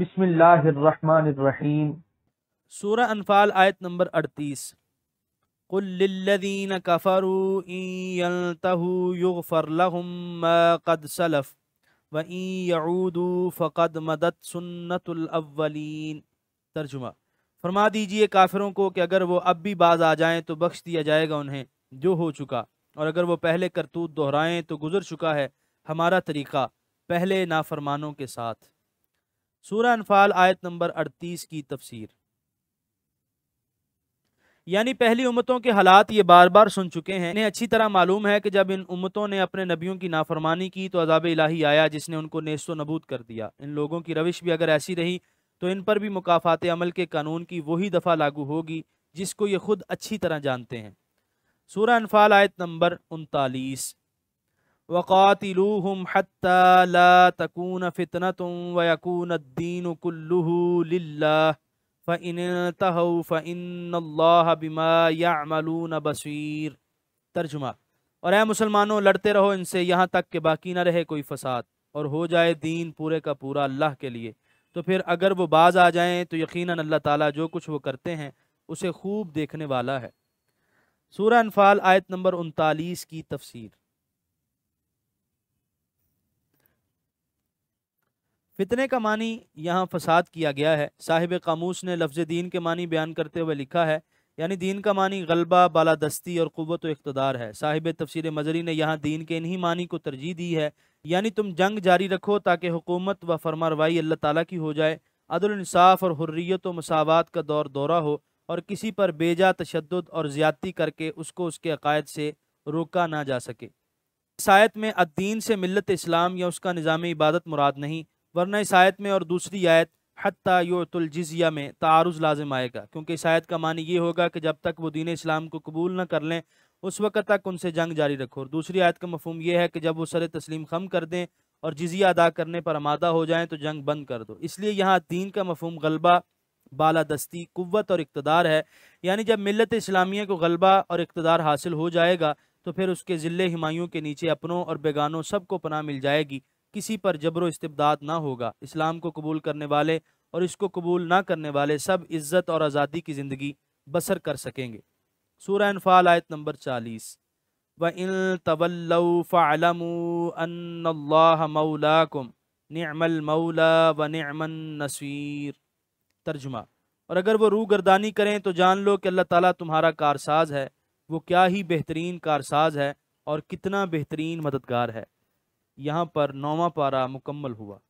बिस्मिल्लाहिर्रहमानिर्रहीम सूरह अनफाल आयत नंबर 38 कुल कफरू इन यंतहु युगफर लहुम मा कद सलफ व इन यऊदू फ़कद मदद सुन्नतुल अव्वलीन तर्जुमा फरमा दीजिए काफिरों को कि अगर वो अब भी बाज आ जाएं तो बख्श दिया जाएगा उन्हें जो हो चुका और अगर वो पहले करतूत दोहराएं तो गुजर चुका है हमारा तरीक़ा पहले नाफरमानों के साथ सूर अनफाल आयत नंबर 38 की तफसीर यानी पहली उम्मतों के हालात ये बार बार सुन चुके हैं इन्हें अच्छी तरह मालूम है कि जब इन उम्मतों ने अपने नबियों की नाफरमानी की तो अजाब इलाही आया जिसने उनको नेस्तो नबूद कर दिया इन लोगों की रविश भी अगर ऐसी रही तो इन पर भी मुकाफात अमल के कानून की वही दफ़ा लागू होगी जिसको ये खुद अच्छी तरह जानते हैं सूर्य अनफाल आयत नंबर उनतालीस वक़ातिलूहम हत्ता तकून फ़ितना तुम वकून दीन कुल्लुल्ला फ़िन तहु फ़िन बिमा यामलून बसीर तर्जुमा और ए मुसलमानों लड़ते रहो इनसे यहाँ तक कि बाकी ना रहे कोई फसाद और हो जाए दीन पूरे का पूरा अल्लाह के लिए तो फिर अगर वो बाज आ जाएं तो यकीनन अल्लाह ताला जो कुछ वो करते हैं उसे खूब देखने वाला है सूरह अनफाल आयत नंबर उनतालीस की तफसीर फितने का मानी यहाँ फसाद किया गया है साहिब कामूस ने लफ्ज़ दीन के मानी बयान करते हुए लिखा है यानी दीन का मानी गलबा बालादस्ती और क़वत इकतदार है साहिब तफसर मजरी ने यहाँ दीन के इन्हीं मानी को तरजीह दी है यानी तुम जंग जारी रखो ताकि हुकूमत व फरमारवाई अल्लाह ताली की हो जाए अदलानसाफ़ और हुर्रियत व मसावत का दौर दौरा हो और किसी पर बेजा तशद और ज़्यादती करके उसको उसके अकायद से रोका ना जा सके शायद में अद्दीन से मिलत इस्लाम या उसका निज़ाम इबादत मुराद नहीं वरना इस आयत में और दूसरी आयत हती योतुलजिया में तारुज़ लाजम आएगा क्योंकि इस आयत का मानी ये होगा कि जब तक वो दीन इस्लाम को कबूल न कर लें उस वक़्त तक उनसे जंग जारी रखो और दूसरी आयत का मफहम यह है कि जब वो सर तस्लीम खम कर दें और जज़िया अदा करने पर आमादा हो जाएँ तो जंग बंद कर दो इसलिए यहाँ दीन का मफहम गलबा बाला दस्ती कुत और इकतदार है यानी जब मिलत इस्लामिया को गलबा और इकतदार हासिल हो जाएगा तो फिर उसके ज़िले हिमायों के नीचे अपनों और बेगानों सबको पनाह मिल जाएगी किसी पर जबरो इस्तबदाद ना होगा इस्लाम को कबूल करने वाले और इसको कबूल ना करने वाले सब इज़्ज़त और आज़ादी की ज़िंदगी बसर कर सकेंगे सूर्य अनफाल आयत नंबर चालीस व इन तवल्लमौलाकुम नमल मौला व नमन नसीर तर्जमा और अगर वो रू गर्दानी करें तो जान लो कि अल्लाह ताला तुम्हारा कारसाज है वो क्या ही बेहतरीन कारसाज है और कितना बेहतरीन मददगार है यहाँ पर नौवा पारा मुकम्मल हुआ